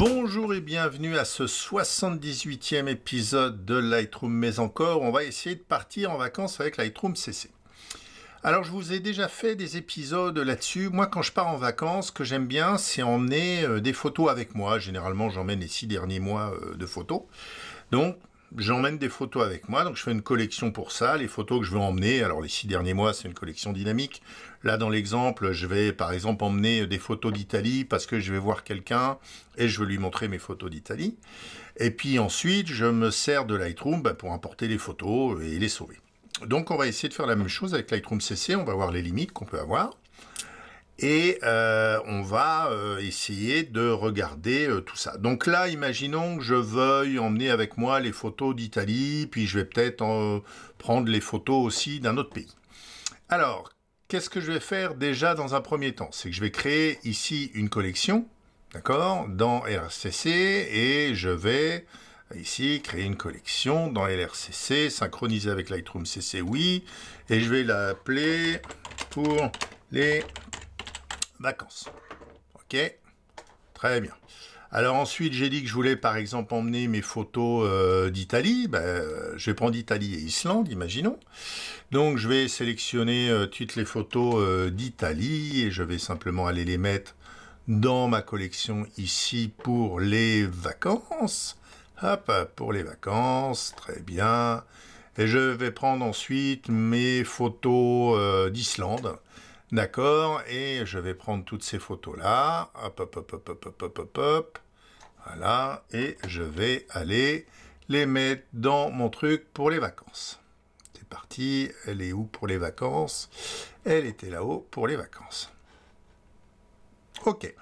Bonjour et bienvenue à ce 78e épisode de Lightroom mais encore. On va essayer de partir en vacances avec Lightroom CC. Alors je vous ai déjà fait des épisodes là-dessus. Moi quand je pars en vacances, ce que j'aime bien c'est emmener euh, des photos avec moi. Généralement j'emmène les six derniers mois euh, de photos. Donc j'emmène des photos avec moi, donc je fais une collection pour ça, les photos que je veux emmener, alors les six derniers mois c'est une collection dynamique, là dans l'exemple je vais par exemple emmener des photos d'Italie parce que je vais voir quelqu'un et je veux lui montrer mes photos d'Italie, et puis ensuite je me sers de Lightroom bah, pour importer les photos et les sauver. Donc on va essayer de faire la même chose avec Lightroom CC, on va voir les limites qu'on peut avoir et euh, on va euh, essayer de regarder euh, tout ça. Donc là, imaginons que je veuille emmener avec moi les photos d'Italie, puis je vais peut-être prendre les photos aussi d'un autre pays. Alors, qu'est-ce que je vais faire déjà dans un premier temps C'est que je vais créer ici une collection, d'accord, dans RCC, et je vais ici, créer une collection dans LRCC, synchroniser avec Lightroom CC, oui, et je vais l'appeler pour les vacances. Ok Très bien. Alors ensuite, j'ai dit que je voulais par exemple emmener mes photos euh, d'Italie. Ben, je vais prendre Italie et Islande, imaginons. Donc je vais sélectionner euh, toutes les photos euh, d'Italie et je vais simplement aller les mettre dans ma collection ici pour les vacances. Hop, pour les vacances, très bien. Et je vais prendre ensuite mes photos d'Islande. D'accord, et je vais prendre toutes ces photos-là. Hop, hop, hop, hop, hop, hop, hop, hop. Voilà, et je vais aller les mettre dans mon truc pour les vacances. C'est parti, elle est où pour les vacances Elle était là-haut pour les vacances. Ok,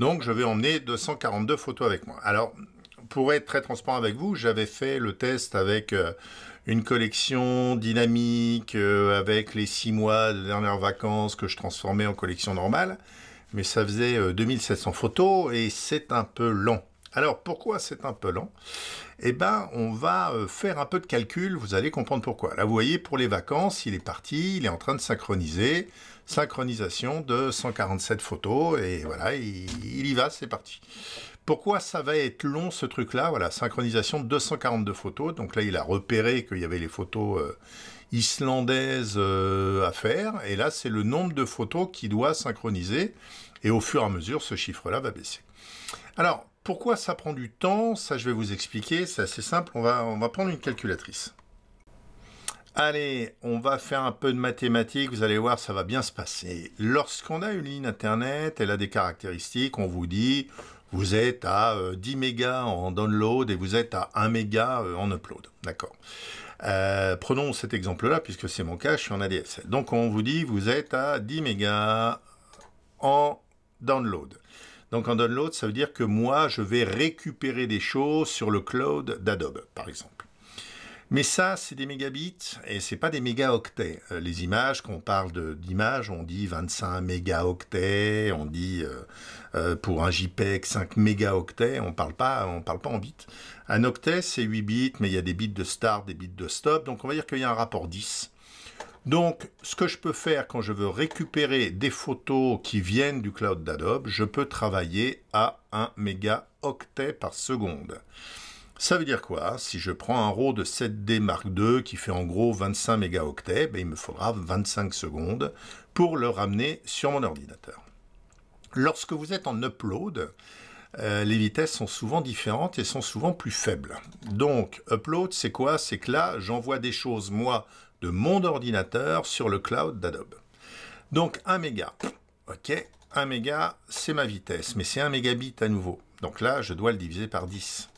donc je vais emmener 242 photos avec moi. Alors, pour être très transparent avec vous, j'avais fait le test avec euh, une collection dynamique, euh, avec les six mois de dernières vacances que je transformais en collection normale, mais ça faisait 2700 euh, photos et c'est un peu lent. Alors pourquoi c'est un peu lent Eh bien on va faire un peu de calcul, vous allez comprendre pourquoi. Là vous voyez pour les vacances, il est parti, il est en train de synchroniser, synchronisation de 147 photos et voilà, il y va, c'est parti. Pourquoi ça va être long ce truc-là Voilà, synchronisation de 242 photos. Donc là, il a repéré qu'il y avait les photos euh, islandaises euh, à faire. Et là, c'est le nombre de photos qui doit synchroniser. Et au fur et à mesure, ce chiffre-là va baisser. Alors, pourquoi ça prend du temps Ça, je vais vous expliquer. C'est assez simple. on va prendre une calculatrice. Allez, on va faire un peu de mathématiques, vous allez voir, ça va bien se passer. Lorsqu'on a une ligne Internet, elle a des caractéristiques, on vous dit, vous êtes à 10 euh, mégas en download et vous êtes à 1 méga euh, en upload. D'accord. Euh, prenons cet exemple-là, puisque c'est mon cas, je suis en ADSL. Donc on vous dit, vous êtes à 10 mégas en download. Donc en download, ça veut dire que moi, je vais récupérer des choses sur le cloud d'Adobe, par exemple. Mais ça, c'est des mégabits et c'est pas des mégaoctets. Euh, les images, quand on parle d'images, on dit 25 mégaoctets, on dit euh, euh, pour un JPEG 5 mégaoctets, on parle pas, on parle pas en bits. Un octet, c'est 8 bits, mais il y a des bits de start, des bits de stop, donc on va dire qu'il y a un rapport 10. Donc, ce que je peux faire quand je veux récupérer des photos qui viennent du cloud d'Adobe, je peux travailler à 1 mégaoctet par seconde. Ça veut dire quoi Si je prends un RAW de 7D Mark II qui fait en gros 25 mégaoctets, ben il me faudra 25 secondes pour le ramener sur mon ordinateur. Lorsque vous êtes en upload, euh, les vitesses sont souvent différentes et sont souvent plus faibles. Donc, upload, c'est quoi C'est que là, j'envoie des choses, moi, de mon ordinateur sur le cloud d'Adobe. Donc, 1 méga. OK, 1 méga, c'est ma vitesse, mais c'est 1 mégabit à nouveau. Donc là, je dois le diviser par 10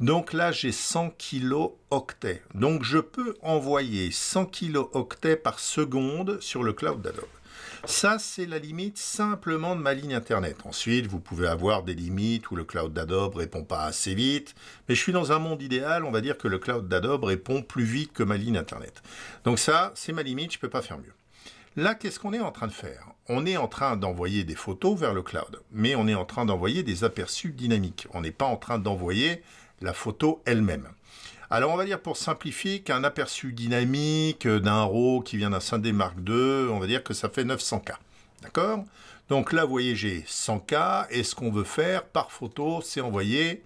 donc là, j'ai 100 kilo octets. Donc je peux envoyer 100 kilo octets par seconde sur le cloud d'Adobe. Ça, c'est la limite simplement de ma ligne Internet. Ensuite, vous pouvez avoir des limites où le cloud d'Adobe répond pas assez vite. Mais je suis dans un monde idéal, on va dire que le cloud d'Adobe répond plus vite que ma ligne Internet. Donc ça, c'est ma limite, je ne peux pas faire mieux. Là, qu'est-ce qu'on est en train de faire On est en train d'envoyer des photos vers le cloud, mais on est en train d'envoyer des aperçus dynamiques. On n'est pas en train d'envoyer la photo elle-même. Alors on va dire pour simplifier qu'un aperçu dynamique d'un RAW qui vient d'un Sunday Mark II, on va dire que ça fait 900K. D'accord Donc là, vous voyez, j'ai 100K, et ce qu'on veut faire par photo, c'est envoyer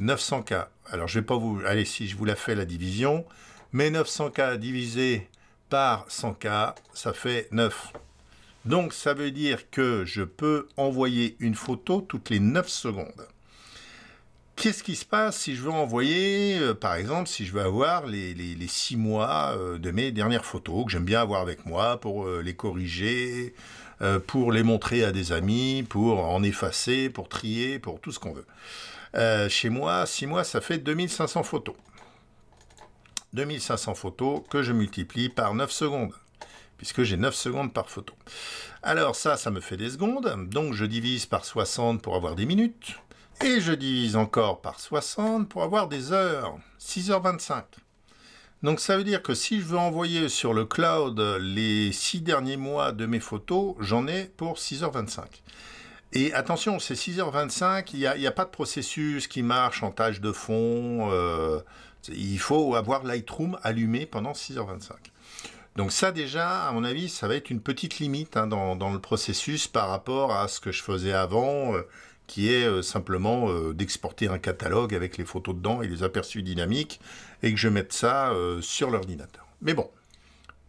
900K. Alors je ne vais pas vous... Allez, si je vous la fais la division, mais 900K divisé par 100K, ça fait 9. Donc ça veut dire que je peux envoyer une photo toutes les 9 secondes. Qu'est-ce qui se passe si je veux envoyer, euh, par exemple, si je veux avoir les, 6 mois euh, de mes dernières photos que j'aime bien avoir avec moi pour euh, les corriger, pour les montrer à des amis, pour en effacer, pour trier, pour tout ce qu'on veut. chez moi, 6 mois, ça fait 2500 photos. 2500 photos que je multiplie par 9 secondes, puisque j'ai 9 secondes par photo. Alors ça, ça me fait des secondes, donc je divise par 60 pour avoir des minutes, et je divise encore par 60 pour avoir des heures, 6h25. Donc ça veut dire que si je veux envoyer sur le cloud les 6 derniers mois de mes photos, j'en ai pour 6h25. Et attention, c'est 6h25, il n'y a, pas de processus qui marche en tâche de fond. Euh, il faut avoir Lightroom allumé pendant 6h25. Donc ça déjà, à mon avis, ça va être une petite limite hein, dans, le processus par rapport à ce que je faisais avant, euh, qui est euh, simplement d'exporter un catalogue avec les photos dedans et les aperçus dynamiques, et que je mette ça sur l'ordinateur. Mais bon,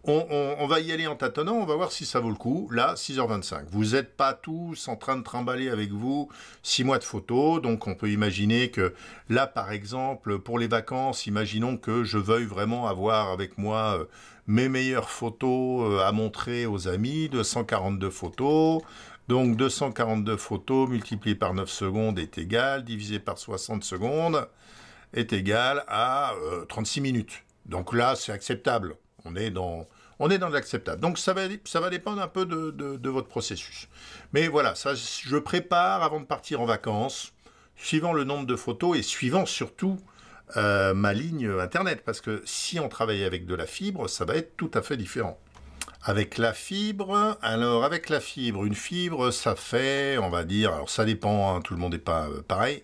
on, va y aller en tâtonnant, on va voir si ça vaut le coup. Là, 6h25. Vous n'êtes pas tous en train de trimballer avec vous 6 mois de photos, donc on peut imaginer que là, par exemple, pour les vacances, imaginons que je veuille vraiment avoir avec moi euh, mes meilleures photos euh, à montrer aux amis, 242 photos. Donc 242 photos multipliées par 9 secondes est égal, divisé par 60 secondes, est égal à 36 euh, minutes. Donc là, c'est acceptable. On est dans, on est dans l'acceptable. Donc ça va, ça va dépendre un peu de, votre processus. Mais voilà, ça, je prépare avant de partir en vacances, suivant le nombre de photos et suivant surtout euh, ma ligne Internet. Parce que si on travaille avec de la fibre, ça va être tout à fait différent. Avec la fibre, alors avec la fibre, une fibre, ça fait, on va dire, alors ça dépend, hein, tout le monde n'est pas euh, pareil,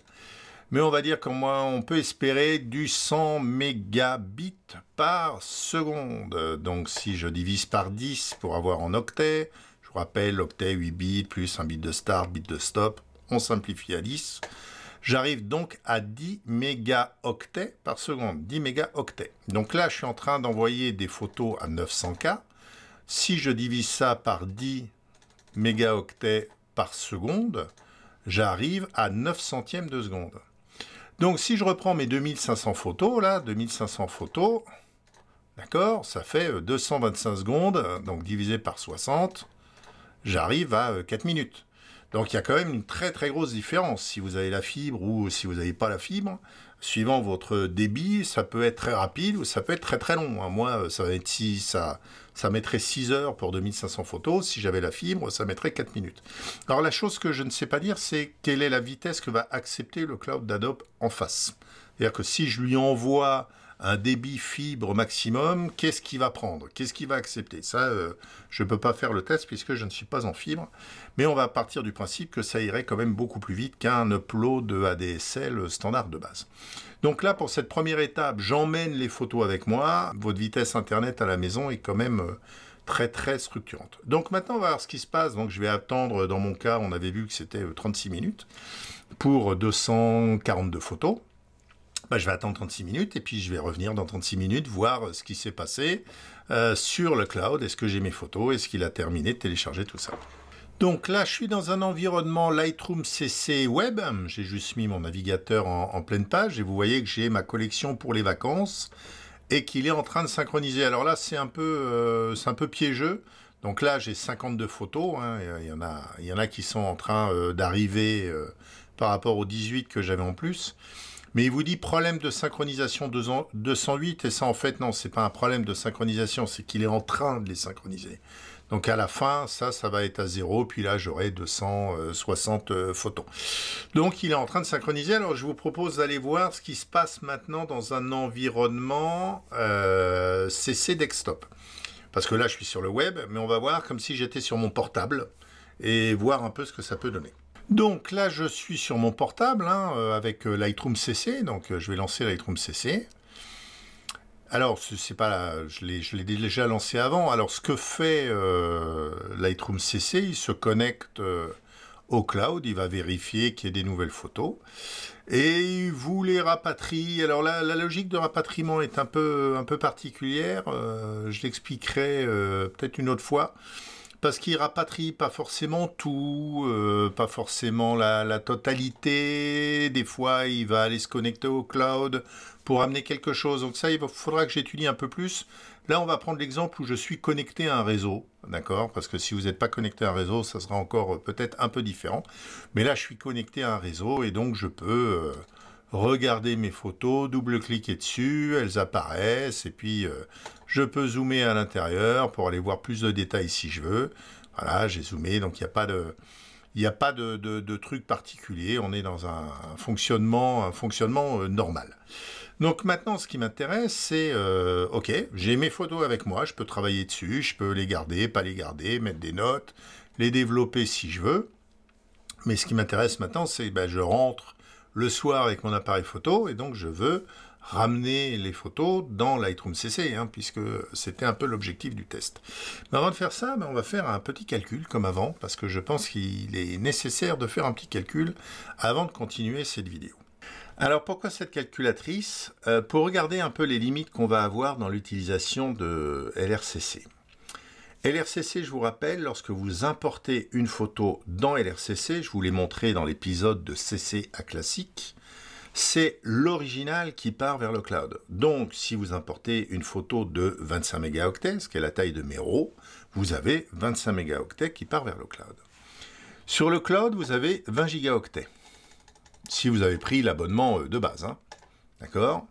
mais on va dire qu'au moins on peut espérer du 100 mégabits par seconde. Donc si je divise par 10 pour avoir en octet je vous rappelle octet 8 bits plus 1 bit de start, bit de stop, on simplifie à 10. J'arrive donc à 10 mégaoctets par seconde, 10 mégaoctets. Donc là, je suis en train d'envoyer des photos à 900K. Si je divise ça par 10 mégaoctets par seconde, j'arrive à 9 centièmes de seconde. Donc si je reprends mes 2500 photos, là, 2500 photos, d'accord, ça fait 225 euh, secondes, euh, donc divisé par 60, j'arrive à 4 euh, minutes. Donc il y a quand même une très très grosse différence si vous avez la fibre ou si vous n'avez pas la fibre. Suivant votre débit, ça peut être très rapide ou ça peut être très très long. Hein, moi, ça, ça, ça mettrait 6 heures pour 2500 photos. Si j'avais la fibre, ça mettrait 4 minutes. Alors la chose que je ne sais pas dire, c'est quelle est la vitesse que va accepter le cloud d'Adobe en face. C'est-à-dire que si je lui envoie un débit fibre maximum, qu'est-ce qu'il va prendre Qu'est-ce qu'il va accepter Ça, euh, je ne peux pas faire le test puisque je ne suis pas en fibre. Mais on va partir du principe que ça irait quand même beaucoup plus vite qu'un upload ADSL standard de base. Donc là, pour cette première étape, j'emmène les photos avec moi. Votre vitesse Internet à la maison est quand même... Euh, très très structurante. Donc maintenant on va voir ce qui se passe. Donc je vais attendre, dans mon cas on avait vu que c'était 36 euh, minutes pour 242 photos. Bah, je vais attendre 36 minutes et puis je vais revenir dans 36 minutes voir euh, ce qui s'est passé euh, sur le cloud. Est-ce que j'ai mes photos Est-ce qu'il a terminé de télécharger tout ça donc là, je suis dans un environnement Lightroom CC Web. J'ai juste mis mon navigateur en, pleine page et vous voyez que j'ai ma collection pour les vacances et qu'il est en train de synchroniser. Alors là, c'est un, peu, euh, un peu piégeux. Donc là, j'ai 52 photos. Hein. Il, y en a, il y en a qui sont en train d'arriver par rapport aux 18 que j'avais en plus. Mais il vous dit problème de synchronisation 208, et ça en fait, non, c'est pas un problème de synchronisation, c'est qu'il est en train de les synchroniser. Donc à la fin, ça, ça va être à zéro, puis là, j'aurai 260 euh, photons. Donc il est en train de synchroniser. Alors je vous propose d'aller voir ce qui se passe maintenant dans un environnement CC euh, desktop. Parce que là, je suis sur le web, mais on va voir comme si j'étais sur mon portable et voir un peu ce que ça peut donner. Donc là, je suis sur mon portable hein, euh, avec euh, Lightroom CC. Donc euh, je vais lancer Lightroom CC. Alors, c'est pas je l'ai déjà lancé avant. Alors, ce que fait Lightroom CC, il se connecte au cloud, il va vérifier qu'il y ait des nouvelles photos et il vous les rapatrie. Alors, la, logique de rapatriement est un peu, particulière. je l'expliquerai peut-être une autre fois parce qu'il rapatrie pas forcément tout, euh, pas forcément la, totalité. Des fois, il va aller se connecter au cloud pour amener quelque chose. Donc ça, il faudra que j'étudie un peu plus. Là, on va prendre l'exemple où je suis connecté à un réseau, d'accord Parce que si vous n'êtes pas connecté à un réseau, ça sera encore euh, peut-être un peu différent. Mais là, je suis connecté à un réseau et donc je peux... Euh, regarder mes photos, double-cliquer dessus, elles apparaissent, et puis euh, je peux zoomer à l'intérieur pour aller voir plus de détails si je veux. Voilà, j'ai zoomé, donc il n'y a pas de... Il n'y a pas de, de, truc particulier, on est dans un, fonctionnement, un fonctionnement euh, normal. Donc maintenant, ce qui m'intéresse, c'est, euh, ok, j'ai mes photos avec moi, je peux travailler dessus, je peux les garder, pas les garder, mettre des notes, les développer si je veux. Mais ce qui m'intéresse maintenant, c'est ben, je rentre le soir avec mon appareil photo, et donc je veux ramener les photos dans Lightroom CC, hein, puisque c'était un peu l'objectif du test. Mais avant de faire ça, ben, on va faire un petit calcul comme avant, parce que je pense qu'il est nécessaire de faire un petit calcul avant de continuer cette vidéo. Alors pourquoi cette calculatrice euh, Pour regarder un peu les limites qu'on va avoir dans l'utilisation de LRCC. LRCC, je vous rappelle, lorsque vous importez une photo dans LRCC, je vous l'ai montré dans l'épisode de CC à classique, c'est l'original qui part vers le cloud. Donc, si vous importez une photo de 25 mégaoctets, ce qui est la taille de mes RAW, vous avez 25 mégaoctets qui part vers le cloud. Sur le cloud, vous avez 20 gigaoctets. Si vous avez pris l'abonnement euh, de base, hein. d'accord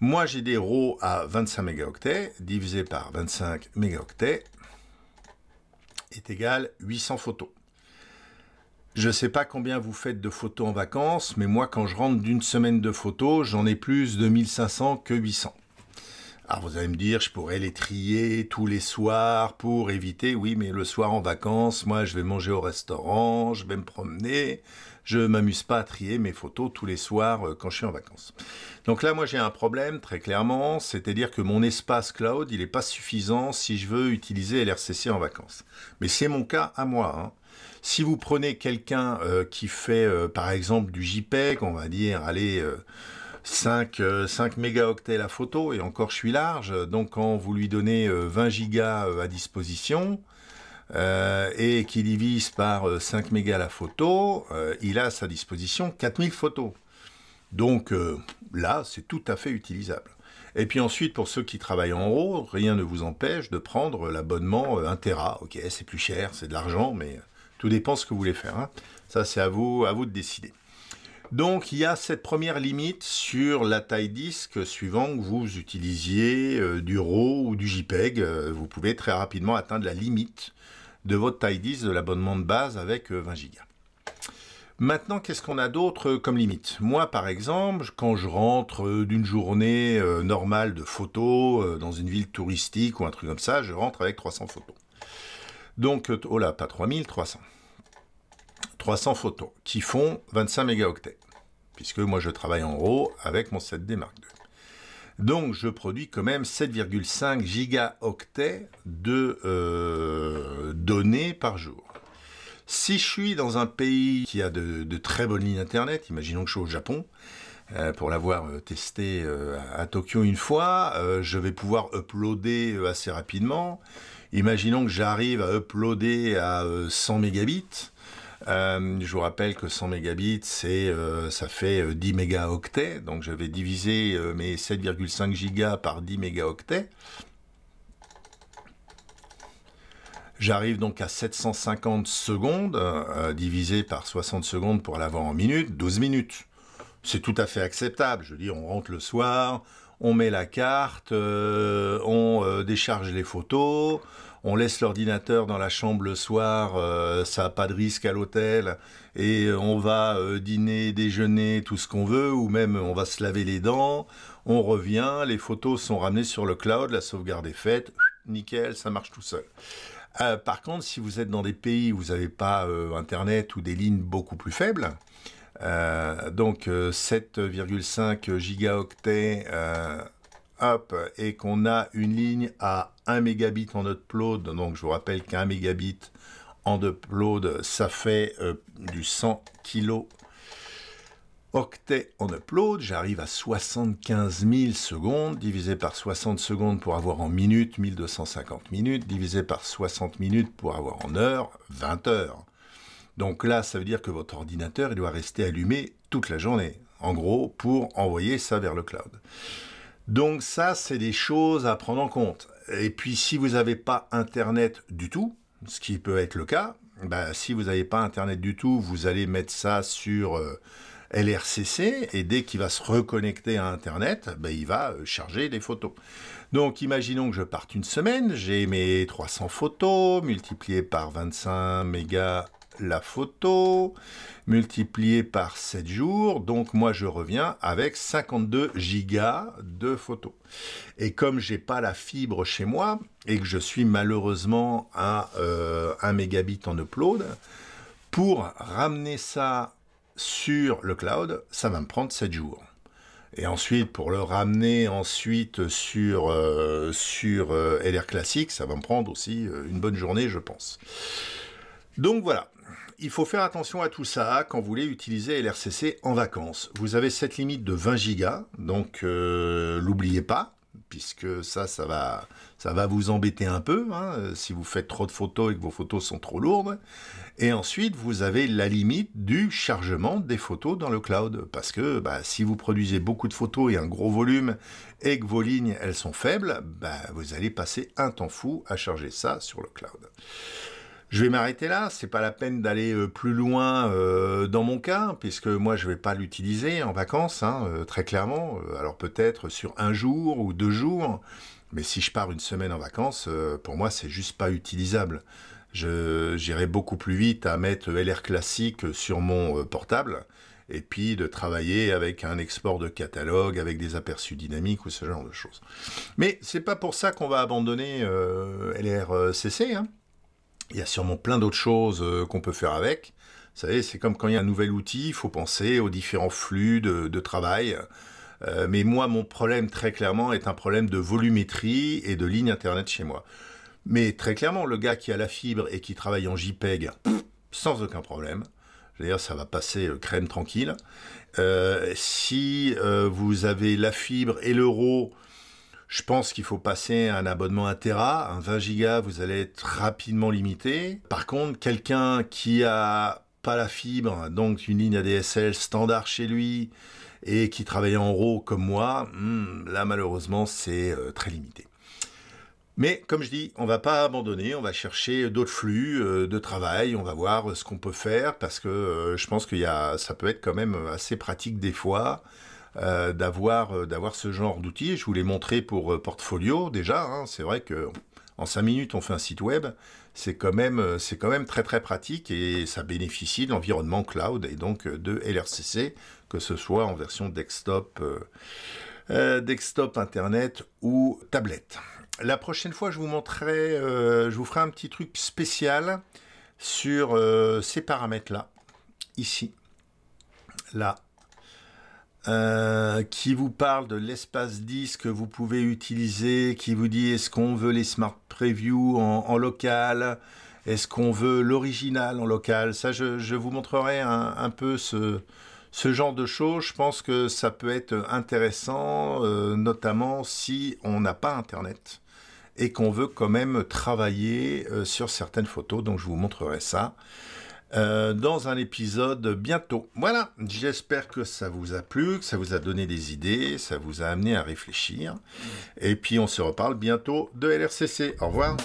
Moi, j'ai des RAW à 25 mégaoctets divisé par 25 mégaoctets est égal 800 photos. Je ne sais pas combien vous faites de photos en vacances, mais moi quand je rentre d'une semaine de photos, j'en ai plus de 1500 que 800. Alors vous allez me dire, je pourrais les trier tous les soirs pour éviter, oui, mais le soir en vacances, moi je vais manger au restaurant, je vais me promener, je m'amuse pas à trier mes photos tous les soirs euh, quand je suis en vacances. Donc là, moi j'ai un problème très clairement, c'est-à-dire que mon espace cloud, il n'est pas suffisant si je veux utiliser LRCC en vacances. Mais c'est mon cas à moi. Hein. Si vous prenez quelqu'un euh, qui fait euh, par exemple du JPEG, on va dire, allez... 5, 5 euh, mégaoctets la photo, et encore je suis large, donc quand vous lui donnez 20 euh, gigas euh, à disposition, et qu'il divise par 5 mégas la photo, il a à sa disposition 4000 photos. Donc là, c'est tout à fait utilisable. Et puis ensuite, pour ceux qui travaillent en haut, rien ne vous empêche de prendre l'abonnement 1 Tera. Ok, c'est plus cher, c'est de l'argent, mais tout dépend ce que vous voulez faire. Hein. Ça, c'est à vous, à vous de décider. Donc il y a cette première limite sur la taille disque suivant que vous utilisiez euh, du RAW ou du JPEG. Euh, vous pouvez très rapidement atteindre la limite de votre taille disque de l'abonnement de base avec 20 euh, Go. Maintenant, qu'est-ce qu'on a d'autre comme limite Moi, par exemple, quand je rentre d'une journée normale de photos dans une ville touristique ou un truc comme ça, je rentre avec 300 photos. Donc, oh là, pas 3000, 300. 300 photos qui font 25 mégaoctets, puisque moi je travaille en RAW avec mon 7D Mark II. Donc je produis quand même 7,5 gigaoctets de euh, données par jour. Si je suis dans un pays qui a de, très bonnes lignes Internet, imaginons que je suis au Japon, euh, pour l'avoir euh, testé à, à Tokyo une fois, je vais pouvoir uploader assez rapidement. Imaginons que j'arrive à uploader à 100 mégabits. Euh, je vous rappelle que 100 mégabits, euh, ça fait 10 euh, mégaoctets. Donc j'avais divisé mes 7,5 gigas par 10 mégaoctets. J'arrive donc à 750 secondes, divisé par 60 secondes pour l'avoir en minutes, 12 minutes. C'est tout à fait acceptable. Je veux dire, on rentre le soir, on met la carte, on décharge les photos, on laisse l'ordinateur dans la chambre le soir, euh, ça n'a pas de risque à l'hôtel, et euh, on va euh, dîner, déjeuner, tout ce qu'on veut, ou même on va se laver les dents, on revient, les photos sont ramenées sur le cloud, la sauvegarde est faite, nickel, ça marche tout seul. par contre, si vous êtes dans des pays où vous n'avez pas Internet ou des lignes beaucoup plus faibles, donc 7,5 gigaoctets hop, et qu'on a une ligne à 1 mégabit en upload. Donc je vous rappelle qu'un mégabit en upload, ça fait euh, du 100 kilo octets en upload. J'arrive à 75 000 secondes, divisé par 60 secondes pour avoir en minutes 1250 minutes, divisé par 60 minutes pour avoir en heures 20 heures. Donc là, ça veut dire que votre ordinateur il doit rester allumé toute la journée, en gros, pour envoyer ça vers le cloud. Donc ça, c'est des choses à prendre en compte. Et puis si vous n'avez pas Internet du tout, ce qui peut être le cas, bah, si vous n'avez pas Internet du tout, vous allez mettre ça sur euh, LRCC et dès qu'il va se reconnecter à Internet, bah, il va euh, charger des photos. Donc imaginons que je parte une semaine, j'ai mes 300 photos multipliées par 25 mégas la photo, multipliée par 7 jours. Donc moi, je reviens avec 52 gigas de photos. Et comme j'ai pas la fibre chez moi et que je suis malheureusement à 1 euh, mégabit en upload, pour ramener ça sur le cloud, ça va me prendre 7 jours. Et ensuite, pour le ramener ensuite sur, euh, sur euh, LR Classique, ça va me prendre aussi une bonne journée, je pense. Donc voilà, il faut faire attention à tout ça quand vous voulez utiliser LRCC en vacances. Vous avez cette limite de 20 gigas, donc n'oubliez euh, l'oubliez pas, puisque ça, ça va, ça va vous embêter un peu hein, si vous faites trop de photos et que vos photos sont trop lourdes. Et ensuite, vous avez la limite du chargement des photos dans le cloud, parce que bah, si vous produisez beaucoup de photos et un gros volume et que vos lignes elles sont faibles, bah, vous allez passer un temps fou à charger ça sur le cloud. Je vais m'arrêter là, c'est pas la peine d'aller euh, plus loin euh, dans mon cas, puisque moi je vais pas l'utiliser en vacances, hein, euh, très clairement. Alors peut-être sur un jour ou deux jours, mais si je pars une semaine en vacances, pour moi c'est juste pas utilisable. J'irai beaucoup plus vite à mettre LR classique sur mon portable, et puis de travailler avec un export de catalogue, avec des aperçus dynamiques ou ce genre de choses. Mais c'est pas pour ça qu'on va abandonner LRCC. Il y a sûrement plein d'autres choses euh, qu'on peut faire avec. Vous savez, c'est comme quand il y a un nouvel outil, il faut penser aux différents flux de, travail. Euh, mais moi, mon problème, très clairement, est un problème de volumétrie et de ligne Internet chez moi. Mais très clairement, le gars qui a la fibre et qui travaille en JPEG, sans aucun problème, D'ailleurs, ça va passer euh, crème tranquille. si vous avez la fibre et l'euro je pense qu'il faut passer un abonnement à Terra, Un 20 Go, vous allez être rapidement limité. Par contre, quelqu'un qui a pas la fibre, donc une ligne ADSL standard chez lui et qui travaille en RAW comme moi, hmm, là malheureusement c'est euh, très limité. Mais comme je dis, on va pas abandonner, on va chercher d'autres flux euh, de travail, on va voir ce qu'on peut faire parce que euh, je pense que ça peut être quand même assez pratique des fois euh, d'avoir euh, d'avoir ce genre d'outils. Je vous l'ai montré pour euh, Portfolio déjà. Hein. c'est vrai que en 5 minutes on fait un site web. C'est quand même c'est quand même très très pratique et ça bénéficie de l'environnement cloud et donc de LRCC que ce soit en version desktop. desktop, internet ou tablette. La prochaine fois, je vous montrerai, je vous ferai un petit truc spécial sur ces paramètres-là, ici, là euh, qui vous parle de l'espace disque que vous pouvez utiliser, qui vous dit est-ce qu'on veut les Smart previews en, local, est-ce qu'on veut l'original en local. Ça, je, vous montrerai un, peu ce, genre de choses. Je pense que ça peut être intéressant, euh, notamment si on n'a pas Internet et qu'on veut quand même travailler euh, sur certaines photos. Donc, je vous montrerai ça. Euh, dans un épisode bientôt. Voilà, j'espère que ça vous a plu, que ça vous a donné des idées, ça vous a amené à réfléchir. Et puis on se reparle bientôt de LRCC. Au revoir.